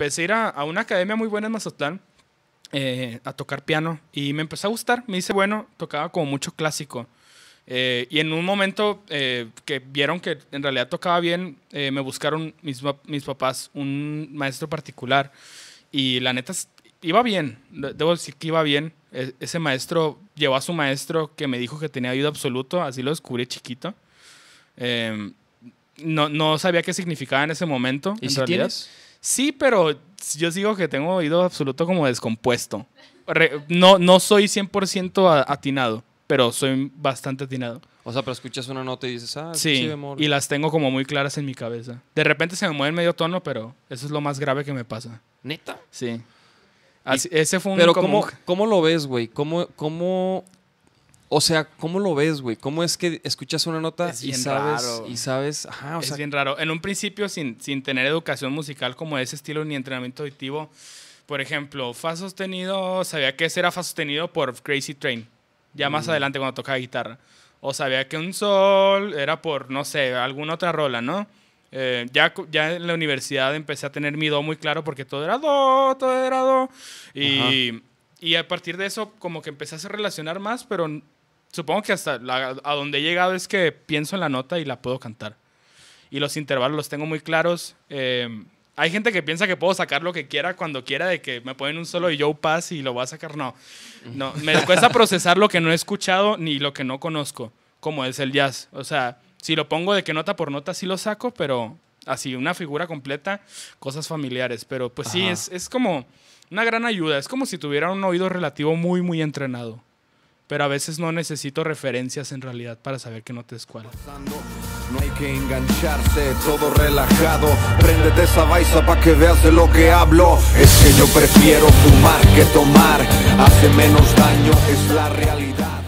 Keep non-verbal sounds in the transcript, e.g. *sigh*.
empecé a ir a, una academia muy buena en Mazatlán eh, a tocar piano y me empezó a gustar. Me hice bueno, tocaba como mucho clásico. Eh, y en un momento eh, que vieron que en realidad tocaba bien, me buscaron mis, mis papás un maestro particular. Y la neta, iba bien, debo decir que iba bien. E, ese maestro llevó a su maestro que me dijo que tenía ayuda absoluta. así lo descubrí chiquito. Em, no, no, sabía qué significaba en ese momento, ¿Y Sí, pero yo digo que tengo oído absoluto como descompuesto. no, no soy 100% atinado, pero soy bastante atinado. O sea, pero escuchas una nota y dices, ah, sí, y las tengo como muy claras en mi cabeza. De repente se me mueve el medio tono, pero eso es lo más grave que me pasa. ¿Neta? Sí. ese fue un Pero ¿cómo, ¿cómo, lo ves, güey? ¿Cómo o sea, ¿cómo lo ves, güey? ¿Cómo es que escuchas una nota y sabes? Y sabes, o es bien raro. En un principio, sin, sin tener educación musical como ese estilo ni entrenamiento auditivo, por ejemplo, Fa sostenido, sabía que ese era Fa sostenido por Crazy Train, ya más mm. adelante cuando tocaba guitarra. O sabía que un sol era por, no sé, alguna otra rola, ¿no? Eh, ya, ya en la universidad empecé a tener mi do muy claro porque todo era do, todo era do. Y, y a partir de eso, como que empecé a relacionar más, pero Supongo que hasta a donde he llegado es que pienso en la nota y la puedo cantar. Y los intervalos los tengo muy claros. Em, hay gente que piensa que puedo sacar lo que quiera cuando quiera, de que me ponen un solo y yo Pass y lo voy a sacar. No, no. Me *laughs* cuesta procesar lo que no he escuchado ni lo que no conozco, como es el jazz. O sea, si lo pongo de que nota por nota sí lo saco, pero así, una figura completa, cosas familiares. Pero pues sí, es, es como una gran ayuda. Es como si tuviera un oído relativo muy, muy entrenado pero a veces no necesito referencias en realidad para saber que no te es No hay que engancharse, todo relajado. Préndete esa baisa para que veas de lo que hablo. Es que yo prefiero fumar que tomar, hace menos daño, es la realidad.